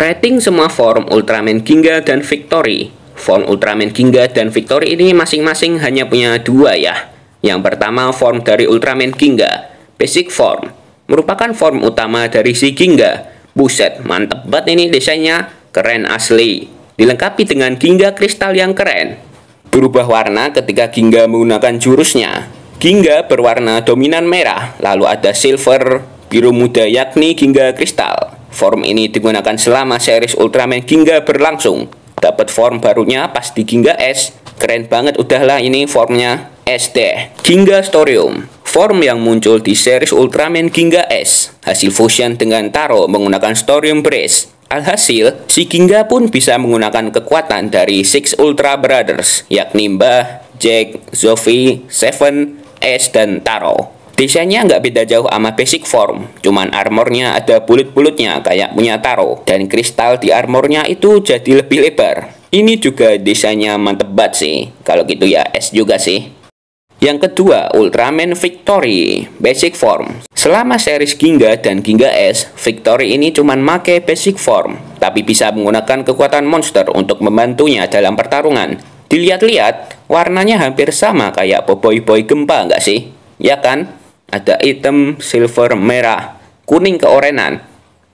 Rating semua form Ultraman Ginga dan Victory. Form Ultraman Ginga dan Victory ini masing-masing hanya punya dua ya. Yang pertama form dari Ultraman Ginga, Basic Form. Merupakan form utama dari si Ginga. Buset, mantep banget ini desainnya, keren asli. Dilengkapi dengan Ginga kristal yang keren. Berubah warna ketika Ginga menggunakan jurusnya. Ginga berwarna dominan merah, lalu ada silver, biru muda yakni Ginga kristal. Form ini digunakan selama series Ultraman Ginga berlangsung. Dapat form barunya pas di Ginga S. Keren banget udahlah ini formnya S Ginga Storium. Form yang muncul di series Ultraman Ginga S. Hasil fusion dengan Taro menggunakan Storium Brace. Alhasil, si Ginga pun bisa menggunakan kekuatan dari Six Ultra Brothers, yakni Mbah, Jack, Zofi, Seven, S, dan Taro. Desainnya nggak beda jauh sama basic form, cuman armornya ada bulut-bulutnya kayak punya Taro, dan kristal di armornya itu jadi lebih lebar. Ini juga desainnya mantep banget sih, kalau gitu ya S juga sih. Yang kedua, Ultraman Victory, basic form. Selama series Ginga dan Ginga S, Victory ini cuman make basic form, tapi bisa menggunakan kekuatan monster untuk membantunya dalam pertarungan. Dilihat-lihat, warnanya hampir sama kayak Boboiboy Gempa nggak sih? Ya kan? ada item silver, merah, kuning keorenan.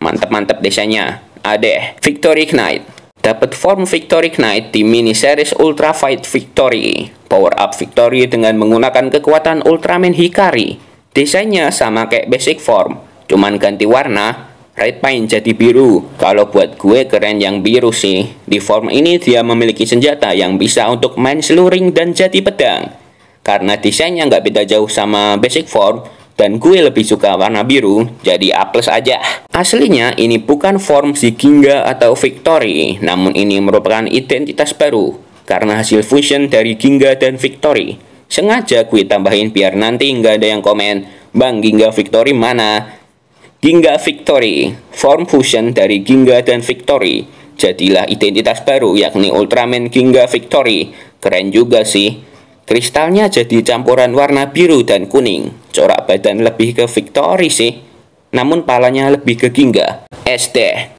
Mantap-mantap desanya. ada Victory Knight. Dapat form Victory Knight di mini series Ultra Fight Victory. Power up Victory dengan menggunakan kekuatan Ultraman Hikari. Desainnya sama kayak basic form, cuman ganti warna Red Pine jadi biru. Kalau buat gue keren yang biru sih. Di form ini dia memiliki senjata yang bisa untuk main seluring dan jadi pedang karena desainnya nggak beda jauh sama basic form dan gue lebih suka warna biru, jadi A plus aja. Aslinya ini bukan form si Kinga atau Victory, namun ini merupakan identitas baru karena hasil fusion dari Ginga dan Victory. Sengaja gue tambahin biar nanti nggak ada yang komen, Bang Ginga Victory mana? Ginga Victory, form fusion dari Ginga dan Victory. Jadilah identitas baru yakni Ultraman Ginga Victory. Keren juga sih. Kristalnya jadi campuran warna biru dan kuning. Corak badan lebih ke Victory sih, namun palanya lebih ke Gingga. Es deh.